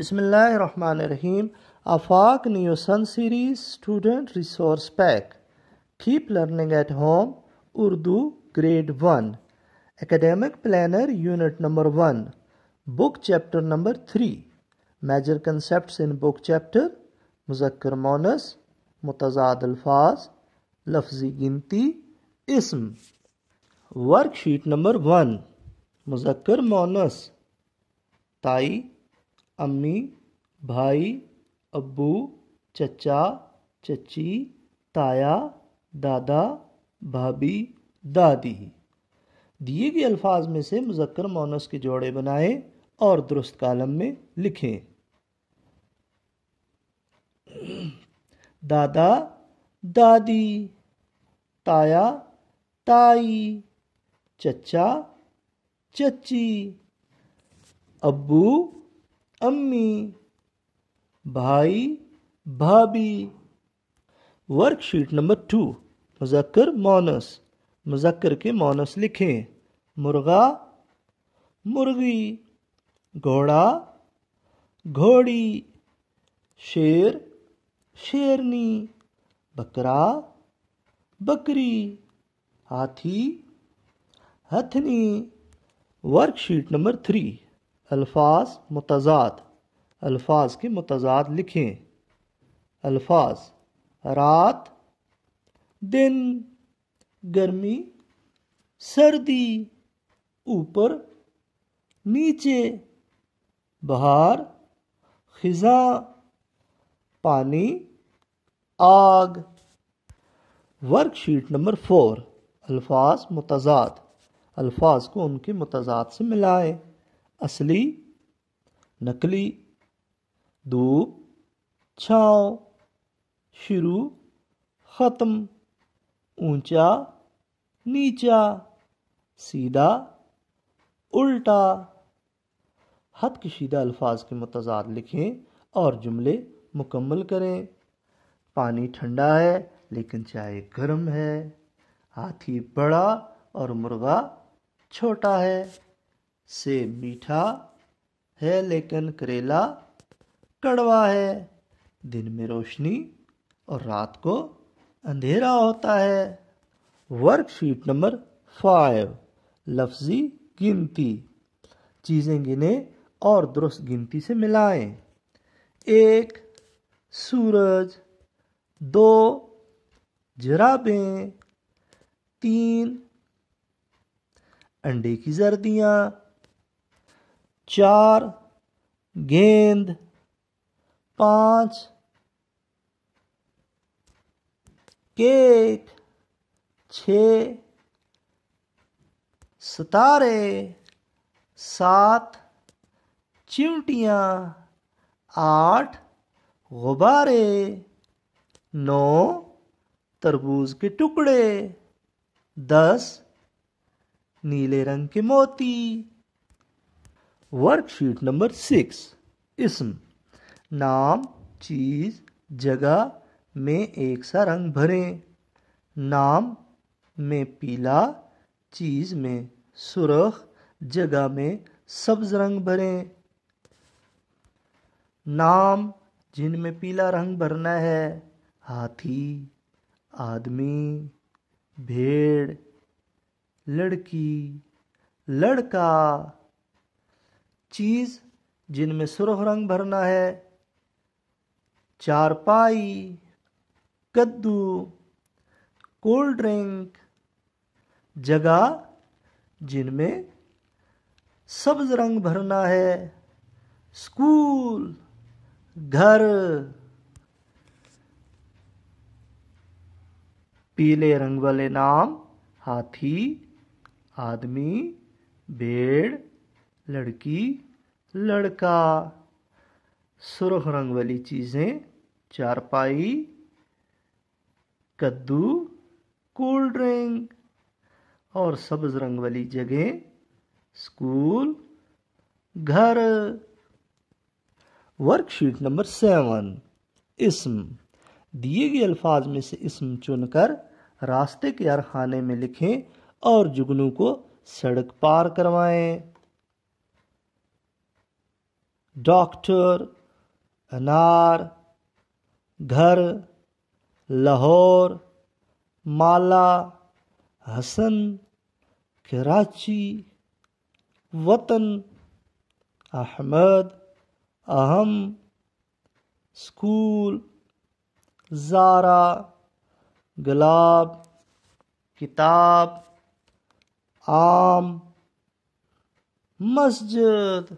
बिसमीम Afaq new sun series student resource pack keep learning at home Urdu grade one academic planner unit number one book chapter number three major concepts in book chapter मुजक्र मोनस मुतजाद अल्फाज लफजी गिनती इसम worksheet number one मुजक्र मोनस ताई अम्मी भाई अब्बू चचा चची ताया दादा भाभी दादी दिए गए अल्फाज में से मुजक्कर मोनस के जोड़े बनाएं और दुरुस्त कालम में लिखें दादा दादी ताया ताई चचा चची अब्बू अम्मी भाई भाभी वर्कशीट नंबर टू मुजक्र मोनस मुजक्र के मोनस लिखें मुर्गा मुर्गी घोड़ा घोड़ी शेर शेरनी बकरा बकरी हाथी हथनी वर्कशीट नंबर थ्री अल्फाज मुतजाद अल्फाज के मुतजाद लिखें अल्फाज रात दिन गर्मी सर्दी ऊपर नीचे बहार खिजा पानी आग वर्कशीट नंबर फोर अल्फाज मुतजाद अल्फाज को उनके मुतजाद से मिलाएं असली नकली धूप छाँव शुरू ख़त्म ऊंचा नीचा सीधा उल्टा हद कशीदा अल्फाज के मतजाद लिखें और जुमले मुकम्मल करें पानी ठंडा है लेकिन चाय गर्म है हाथी बड़ा और मुर्गा छोटा है से मीठा है लेकिन करेला कड़वा है दिन में रोशनी और रात को अंधेरा होता है वर्कशीट नंबर फाइव लफ्जी गिनती चीज़ें गिने और दुरुस्त गिनती से मिलाएं एक सूरज दो जराबें तीन अंडे की जर्दियाँ चार गेंद पाँच केक छ सितारे सात चिमटियाँ आठ गुब्बारे नौ तरबूज के टुकड़े दस नीले रंग के मोती वर्कशीट नंबर सिक्स इसम नाम चीज़ जगह में एक सा रंग भरें नाम में पीला चीज़ में सुरख जगह में सब्ज रंग भरें नाम जिनमें पीला रंग भरना है हाथी आदमी भेड़ लड़की लड़का चीज़ जिनमें सुरख रंग भरना है चारपाई कद्दू कोल्ड ड्रिंक जगह जिनमें सब्ज रंग भरना है स्कूल घर पीले रंग वाले नाम हाथी आदमी भेड़ लड़की लड़का सुरख रंग वाली चीज़ें चारपाई कद्दू कोल्ड ड्रिंक और सब्ज रंग वाली जगह स्कूल घर वर्कशीट नंबर सेवन इसम दिए गए अल्फाज में से इसम चुनकर रास्ते के अरखाने में लिखें और जुगनू को सड़क पार करवाएं डॉक्टर अनार घर लाहौर माला हसन कराची वतन अहमद अहम स्कूल ज़ारा गुलाब किताब आम मस्जिद